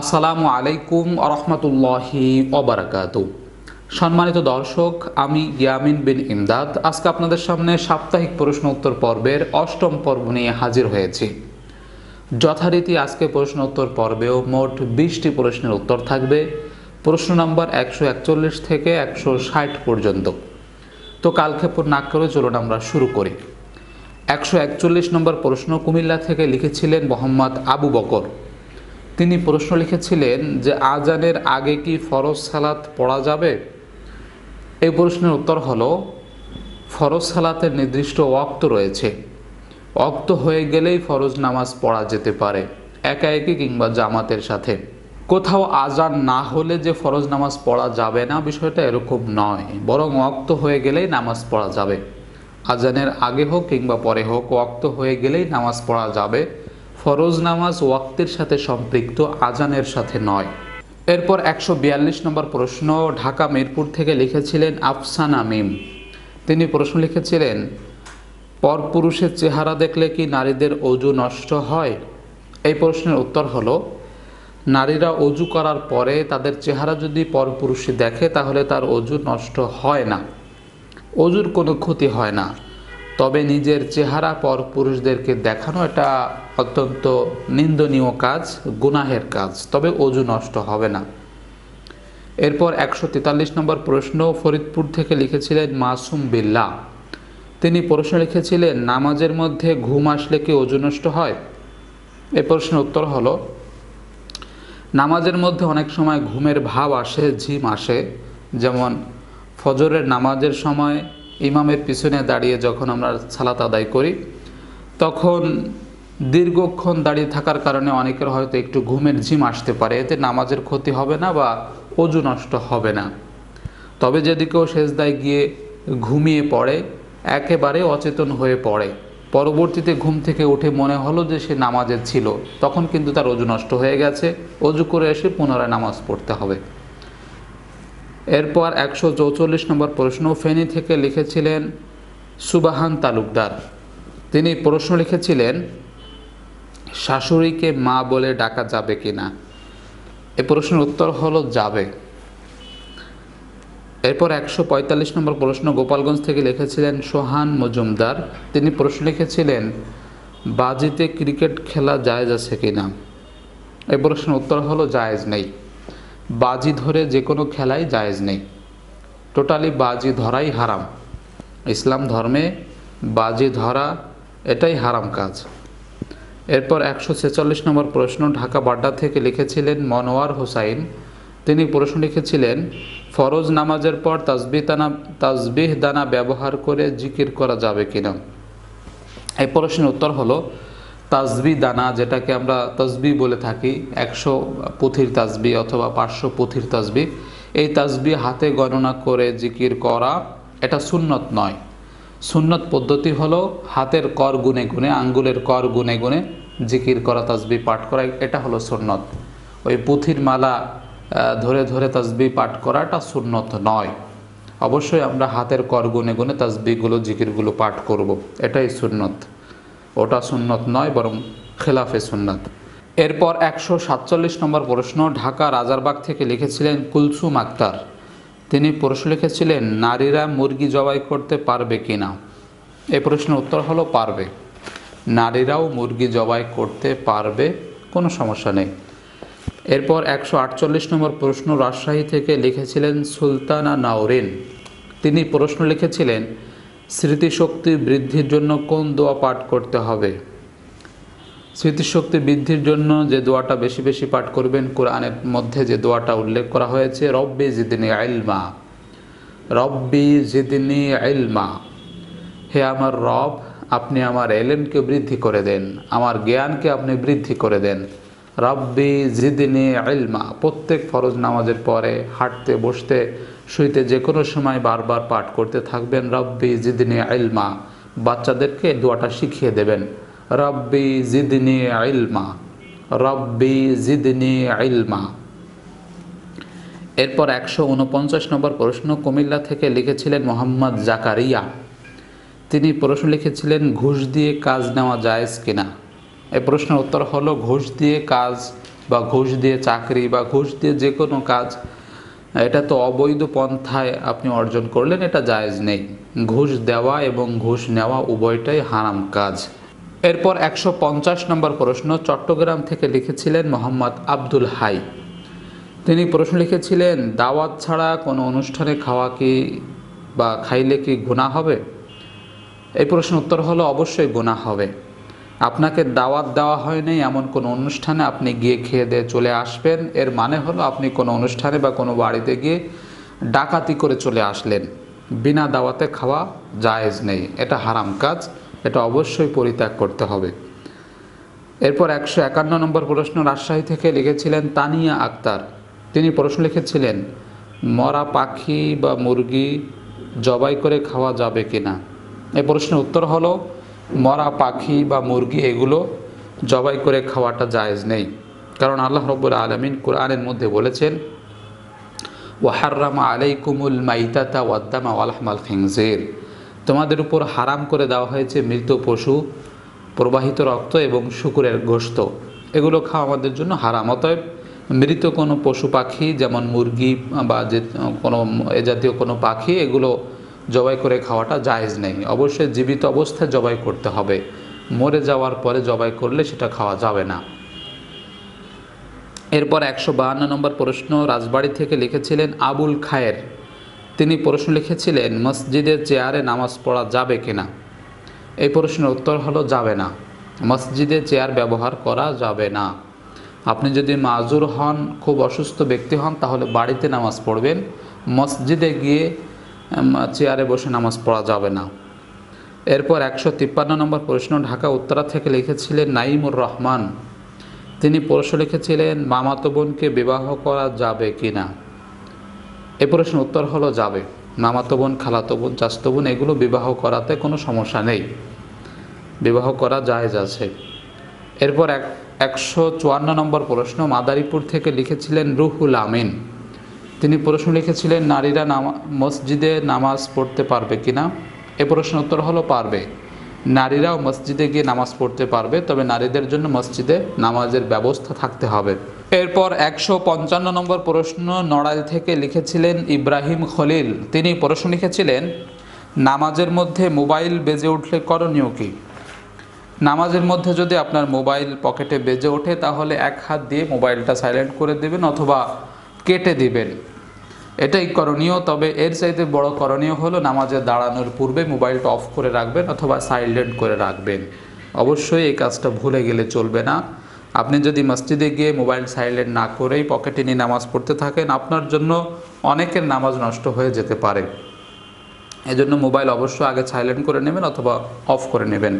আসসালামু আলাইকুম আরহামতুল্লাহি অবরাকাত সম্মানিত দর্শক আমি ইয়ামিন বিন ইমদাদ আজকে আপনাদের সামনে সাপ্তাহিক প্রশ্ন উত্তর পর্বের অষ্টম পর্ব নিয়ে হাজির হয়েছি যথারীতি আজকে প্রশ্ন উত্তর পর্বেও মোট বিশটি প্রশ্নের উত্তর থাকবে প্রশ্ন নম্বর একশো একচল্লিশ থেকে একশো ষাট পর্যন্ত তো কালক্ষেপণ না করে চলুন আমরা শুরু করি একশো একচল্লিশ নম্বর প্রশ্ন কুমিল্লা থেকে লিখেছিলেন মোহাম্মদ আবু বকর তিনি প্রশ্ন লিখেছিলেন যে আজানের আগে কি ফরজ সালাত পড়া যাবে এই প্রশ্নের উত্তর হলো ফরজ সালাতের নির্দিষ্ট ওয়াক্ত রয়েছে অক্ত হয়ে গেলেই ফরজ নামাজ পড়া যেতে পারে একা একে কিংবা জামাতের সাথে কোথাও আজান না হলে যে ফরজ নামাজ পড়া যাবে না বিষয়টা এরকম নয় বরং অক্ত হয়ে গেলেই নামাজ পড়া যাবে আজানের আগে হোক কিংবা পরে হোক অক্ত হয়ে গেলেই নামাজ পড়া যাবে ফরজ নামাজ ওয়াক্তের সাথে সম্পৃক্ত আজানের সাথে নয় এরপর একশো বিয়াল্লিশ নম্বর প্রশ্ন ঢাকা মিরপুর থেকে লিখেছিলেন আফসানা মিম তিনি প্রশ্ন লিখেছিলেন পরপুরুষের চেহারা দেখলে কি নারীদের অজু নষ্ট হয় এই প্রশ্নের উত্তর হলো নারীরা অজু করার পরে তাদের চেহারা যদি পরপুরুষে দেখে তাহলে তার অজু নষ্ট হয় না অজুর কোনো ক্ষতি হয় না তবে নিজের চেহারা পর পুরুষদেরকে দেখানো এটা অত্যন্ত নিন্দনীয় কাজ গুনাহের কাজ তবে অজু নষ্ট হবে না এরপর একশো তেতাল্লিশ নম্বর প্রশ্ন ফরিদপুর থেকে লিখেছিলেন মাসুম বিল্লা তিনি প্রশ্ন লিখেছিলেন নামাজের মধ্যে ঘুম আসলে কি অজু নষ্ট হয় এ প্রশ্নের উত্তর হলো নামাজের মধ্যে অনেক সময় ঘুমের ভাব আসে ঝিম আসে যেমন ফজরের নামাজের সময় ইমামের পিছনে দাঁড়িয়ে যখন আমরা সালাত আদায় করি তখন দীর্ঘক্ষণ দাঁড়িয়ে থাকার কারণে অনেকের হয়তো একটু ঘুমের ঝিম আসতে পারে এতে নামাজের ক্ষতি হবে না বা অজু নষ্ট হবে না তবে যদি কেউ সেজদায় গিয়ে ঘুমিয়ে পড়ে একেবারে অচেতন হয়ে পড়ে পরবর্তীতে ঘুম থেকে উঠে মনে হলো যে সে নামাজের ছিল তখন কিন্তু তার অজু নষ্ট হয়ে গেছে অজু করে এসে পুনরায় নামাজ পড়তে হবে এরপর একশো চৌচল্লিশ নম্বর প্রশ্ন ফেনী থেকে লিখেছিলেন সুবাহান তালুকদার তিনি প্রশ্ন লিখেছিলেন শাশুড়িকে মা বলে ডাকা যাবে কি না এ প্রশ্নের উত্তর হলো যাবে এরপর একশো পঁয়তাল্লিশ নম্বর প্রশ্ন গোপালগঞ্জ থেকে লিখেছিলেন সোহান মজুমদার তিনি প্রশ্ন লিখেছিলেন বাজিতে ক্রিকেট খেলা জায়েজ আছে কি না এ প্রশ্নের উত্তর হলো জায়েজ নেই বাজি ধরে যে কোনো খেলাই জায়েজ নেই টোটালি বাজি ধরাই হারাম ইসলাম ধর্মে বাজি ধরা এটাই হারাম কাজ এরপর একশো ছেচল্লিশ নম্বর প্রশ্ন ঢাকা বাড্ডা থেকে লিখেছিলেন মনোয়ার হোসাইন তিনি প্রশ্ন লিখেছিলেন ফরজ নামাজের পর তাজবি দানা তাজবিহ দানা ব্যবহার করে জিকির করা যাবে কিনা এই প্রশ্নের উত্তর হলো তাজবি দানা যেটাকে আমরা তাজবি বলে থাকি একশো পুঁথির তাজবি অথবা পাঁচশো পুঁথির তাজবি এই তাজবি হাতে গণনা করে জিকির করা এটা সুন্নত নয় সুন্নত পদ্ধতি হলো হাতের কর গুনে গুনে আঙ্গুলের কর গুনে গুনে জিকির করা তাজবি পাঠ করা এটা হলো সুন্নত ওই পুঁথির মালা ধরে ধরে তাজবি পাঠ করাটা সুন্নত নয় অবশ্যই আমরা হাতের কর গুনে গুনে তাজবিগুলো জিকিরগুলো পাঠ করব এটাই সুন্নত ওটা সুন্নত নয় বরং খেলাফে সুন্নত এরপর একশো সাতচল্লিশ নম্বর প্রশ্ন ঢাকা রাজারবাগ থেকে লিখেছিলেন কুলসুম আক্তার তিনি প্রশ্ন লিখেছিলেন নারীরা মুরগি জবাই করতে পারবে কি না এ প্রশ্নের উত্তর হলো পারবে নারীরাও মুরগি জবাই করতে পারবে কোনো সমস্যা নেই এরপর একশো আটচল্লিশ নম্বর প্রশ্ন রাজশাহী থেকে লিখেছিলেন সুলতানা নাওরিন তিনি প্রশ্ন লিখেছিলেন স্মৃতিশক্তি বৃদ্ধির জন্য কোন দোয়া পাঠ করতে হবে স্মৃতিশক্তি বৃদ্ধির জন্য যে দোয়াটা বেশি বেশি পাঠ করবেন কোরআনের মধ্যে যে দোয়াটা উল্লেখ করা হয়েছে রব্বি জিদিনী আইলমা রব্বি জিদিনী আইলমা হে আমার রব আপনি আমার এলেমকে বৃদ্ধি করে দেন আমার জ্ঞানকে আপনি বৃদ্ধি করে দেন রব্বি জিদিনী আইলমা প্রত্যেক ফরজ নামাজের পরে হাঁটতে বসতে শুইতে যে কোনো সময় বারবার পাঠ করতে থাকবেন রব্বি জিদিনী আইলমা বাচ্চাদেরকে দোয়াটা শিখিয়ে দেবেন রব্বি জিদিনী আইলমা রব্বি জিদনি আইলমা এরপর একশো উনপঞ্চাশ নম্বর প্রশ্ন কুমিল্লা থেকে লিখেছিলেন মোহাম্মদ জাকারিয়া তিনি প্রশ্ন লিখেছিলেন ঘুষ দিয়ে কাজ নেওয়া জায়েজ কিনা এ প্রশ্নের উত্তর হলো ঘুষ দিয়ে কাজ বা ঘুষ দিয়ে চাকরি বা ঘুষ দিয়ে যে কোনো কাজ এটা তো অবৈধ পন্থায় আপনি অর্জন করলেন এটা জায়েজ নেই ঘুষ দেওয়া এবং ঘুষ নেওয়া উভয়টাই হারাম কাজ এরপর একশো পঞ্চাশ নম্বর প্রশ্ন চট্টগ্রাম থেকে লিখেছিলেন মোহাম্মদ আব্দুল হাই তিনি প্রশ্ন লিখেছিলেন দাওয়াত ছাড়া কোনো অনুষ্ঠানে খাওয়া কি বা খাইলে কি গুণা হবে এই প্রশ্নের উত্তর হলো অবশ্যই গুণা হবে আপনাকে দাওয়াত দেওয়া হয়নি এমন কোনো অনুষ্ঠানে আপনি গিয়ে খেয়ে দিয়ে চলে আসবেন এর মানে হলো আপনি কোনো অনুষ্ঠানে বা কোনো বাড়িতে গিয়ে ডাকাতি করে চলে আসলেন বিনা দাওয়াতে খাওয়া জায়েজ নেই এটা হারাম কাজ এটা অবশ্যই পরিত্যাগ করতে হবে এরপর একশো একান্ন নম্বর প্রশ্ন রাজশাহী থেকে লিখেছিলেন তানিয়া আক্তার তিনি প্রশ্ন লিখেছিলেন মরা পাখি বা মুরগি জবাই করে খাওয়া যাবে কি না এ প্রশ্নের উত্তর হলো মরা পাখি বা মুরগি এগুলো জবাই করে খাওয়াটা জায়েজ নেই কারণ আল্লাহ রব্বুল আলমিন কোরআনের মধ্যে বলেছেন ওয়াহারামা আলাইকুমুল মাইতাতা ওয়াদ্দামা ওয়ালহমাল খিংজির তোমাদের উপর হারাম করে দেওয়া হয়েছে মৃত পশু প্রবাহিত রক্ত এবং শুকুরের গোস্ত এগুলো খাওয়া আমাদের জন্য হারাম অতএব মৃত কোনো পশু পাখি যেমন মুরগি বা যে কোনো এ জাতীয় কোনো পাখি এগুলো জবাই করে খাওয়াটা জায়েজ নেই অবশ্যই জীবিত অবস্থায় জবাই করতে হবে মরে যাওয়ার পরে জবাই করলে সেটা খাওয়া যাবে না এরপর একশো বাহান্ন নম্বর প্রশ্ন রাজবাড়ি থেকে লিখেছিলেন আবুল খায়ের তিনি প্রশ্ন লিখেছিলেন মসজিদের চেয়ারে নামাজ পড়া যাবে কিনা এই প্রশ্নের উত্তর হলো যাবে না মসজিদে চেয়ার ব্যবহার করা যাবে না আপনি যদি মাজুর হন খুব অসুস্থ ব্যক্তি হন তাহলে বাড়িতে নামাজ পড়বেন মসজিদে গিয়ে চেয়ারে বসে নামাজ পড়া যাবে না এরপর একশো তিপ্পান্ন নম্বর প্রশ্ন ঢাকা উত্তরা থেকে লিখেছিলেন নাইমুর রহমান তিনি প্রশ্ন লিখেছিলেন মামাতো বোনকে বিবাহ করা যাবে কি না এ প্রশ্নের উত্তর হলো যাবে মামাতো বোন খালাতো বোন চাস্তো বোন এগুলো বিবাহ করাতে কোনো সমস্যা নেই বিবাহ করা যায় আছে এরপর এক একশো চুয়ান্ন নম্বর প্রশ্ন মাদারীপুর থেকে লিখেছিলেন রুহুল আমিন তিনি প্রশ্ন লিখেছিলেন নারীরা মসজিদে নামাজ পড়তে পারবে কি না এ প্রশ্নের উত্তর হলো পারবে নারীরাও মসজিদে গিয়ে নামাজ পড়তে পারবে তবে নারীদের জন্য মসজিদে নামাজের ব্যবস্থা থাকতে হবে এরপর একশো পঞ্চান্ন নম্বর প্রশ্ন নড়াইল থেকে লিখেছিলেন ইব্রাহিম খলিল তিনি প্রশ্ন লিখেছিলেন নামাজের মধ্যে মোবাইল বেজে উঠলে করণীয় কী নামাজের মধ্যে যদি আপনার মোবাইল পকেটে বেজে ওঠে তাহলে এক হাত দিয়ে মোবাইলটা সাইলেন্ট করে দেবেন অথবা কেটে দিবেন এটাই করণীয় তবে এর চাইতে বড় করণীয় হলো নামাজে দাঁড়ানোর পূর্বে মোবাইলটা অফ করে রাখবেন অথবা সাইলেন্ট করে রাখবেন অবশ্যই এই কাজটা ভুলে গেলে চলবে না আপনি যদি মসজিদে গিয়ে মোবাইল সাইলেন্ট না করেই পকেটে নিয়ে নামাজ পড়তে থাকেন আপনার জন্য অনেকের নামাজ নষ্ট হয়ে যেতে পারে এজন্য মোবাইল অবশ্যই আগে সাইলেন্ট করে নেবেন অথবা অফ করে নেবেন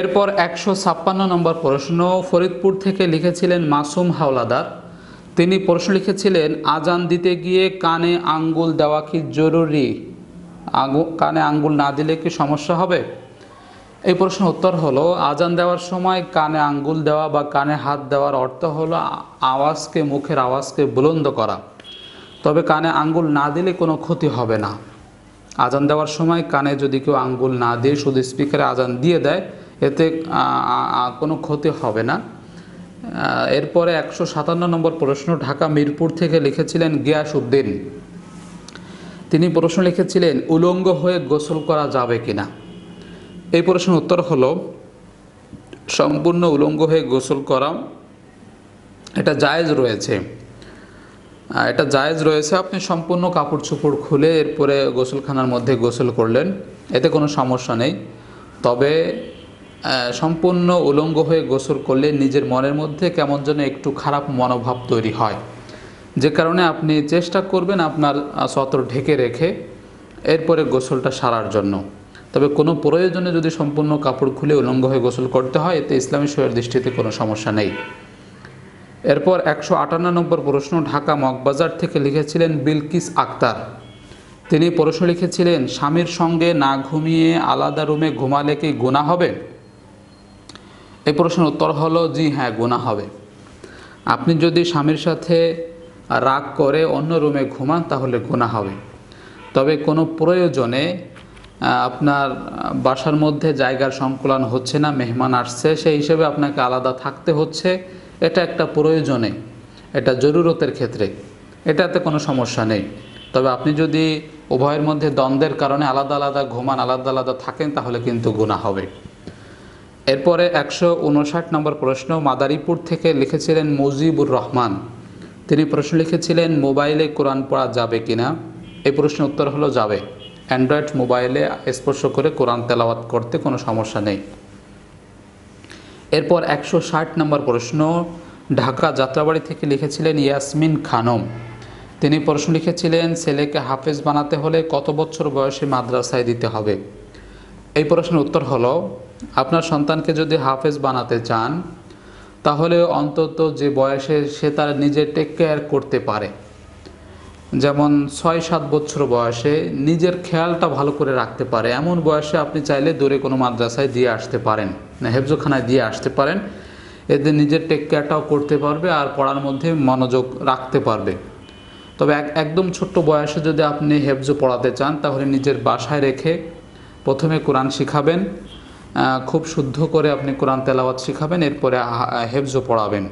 এরপর একশো ছাপ্পান্ন নম্বর প্রশ্ন ফরিদপুর থেকে লিখেছিলেন মাসুম হাওলাদার তিনি প্রশ্ন লিখেছিলেন আজান দিতে গিয়ে কানে আঙ্গুল দেওয়া কি জরুরি কানে আঙ্গুল না দিলে কি সমস্যা হবে এই প্রশ্ন উত্তর হলো আজান দেওয়ার সময় কানে আঙ্গুল দেওয়া বা কানে হাত দেওয়ার অর্থ হলো আওয়াজকে মুখের আওয়াজকে বুলন্দ করা তবে কানে আঙ্গুল না দিলে কোনো ক্ষতি হবে না আজান দেওয়ার সময় কানে যদি কেউ আঙ্গুল না দিয়ে শুধু স্পিকারে আজান দিয়ে দেয় এতে কোনো ক্ষতি হবে না এরপরে একশো সাতান্ন নম্বর প্রশ্ন ঢাকা মিরপুর থেকে লিখেছিলেন গিয়াস উদ্দিন তিনি প্রশ্ন লিখেছিলেন উলঙ্গ হয়ে গোসল করা যাবে কিনা এই প্রশ্নের উত্তর হলো সম্পূর্ণ উলঙ্গ হয়ে গোসল করা এটা জায়েজ রয়েছে এটা জায়েজ রয়েছে আপনি সম্পূর্ণ কাপড় চোপড় খুলে এরপরে গোসলখানার মধ্যে গোসল করলেন এতে কোনো সমস্যা নেই তবে সম্পূর্ণ উলঙ্গ হয়ে গোসল করলে নিজের মনের মধ্যে কেমন যেন একটু খারাপ মনোভাব তৈরি হয় যে কারণে আপনি চেষ্টা করবেন আপনার সতর ঢেকে রেখে এরপরে গোসলটা সারার জন্য তবে কোনো প্রয়োজনে যদি সম্পূর্ণ কাপড় খুলে উলঙ্গ হয়ে গোসল করতে হয় এতে ইসলামী শরীর দৃষ্টিতে কোনো সমস্যা নেই এরপর একশো আটান্ন নম্বর প্রশ্ন ঢাকা মগবাজার থেকে লিখেছিলেন বিলকিস আক্তার তিনি প্রশ্ন লিখেছিলেন স্বামীর সঙ্গে না ঘুমিয়ে আলাদা রুমে ঘুমালে কি গুণা হবে এই প্রশ্নের উত্তর হলো জি হ্যাঁ গুণা হবে আপনি যদি স্বামীর সাথে রাগ করে অন্য রুমে ঘুমান তাহলে গুণা হবে তবে কোনো প্রয়োজনে আপনার বাসার মধ্যে জায়গার সংকুলন হচ্ছে না মেহমান আসছে সেই হিসেবে আপনাকে আলাদা থাকতে হচ্ছে এটা একটা প্রয়োজনে এটা জরুরতের ক্ষেত্রে এটাতে কোনো সমস্যা নেই তবে আপনি যদি উভয়ের মধ্যে দ্বন্দ্বের কারণে আলাদা আলাদা ঘুমান আলাদা আলাদা থাকেন তাহলে কিন্তু গুণা হবে এরপরে একশো উনষাট নম্বর প্রশ্ন মাদারীপুর থেকে লিখেছিলেন মুজিবুর রহমান তিনি প্রশ্ন লিখেছিলেন মোবাইলে কোরআন পড়া যাবে কি না এই প্রশ্নের উত্তর হলো যাবে অ্যান্ড্রয়েড মোবাইলে স্পর্শ করে কোরআন তেলাওয়াত করতে কোনো সমস্যা নেই এরপর একশো ষাট নম্বর প্রশ্ন ঢাকা যাত্রাবাড়ি থেকে লিখেছিলেন ইয়াসমিন খানম তিনি প্রশ্ন লিখেছিলেন ছেলেকে হাফেজ বানাতে হলে কত বছর বয়সে মাদ্রাসায় দিতে হবে এই প্রশ্নের উত্তর হলো আপনার সন্তানকে যদি হাফেজ বানাতে চান তাহলে অন্তত যে বয়সে সে তার নিজে টেক কেয়ার করতে পারে যেমন ছয় সাত বছর বয়সে নিজের খেয়ালটা ভালো করে রাখতে পারে এমন বয়সে আপনি চাইলে দূরে কোনো মাদ্রাসায় দিয়ে আসতে পারেন হেফজোখানায় দিয়ে আসতে পারেন এতে নিজের টেক কেয়ারটাও করতে পারবে আর পড়ার মধ্যে মনোযোগ রাখতে পারবে তবে এক একদম ছোট্ট বয়সে যদি আপনি হেফজো পড়াতে চান তাহলে নিজের বাসায় রেখে প্রথমে কোরআন শিখাবেন খুব শুদ্ধ করে আপনি কোরআন তেলাওয়াত শিখাবেন এরপরে হেফজও পড়াবেন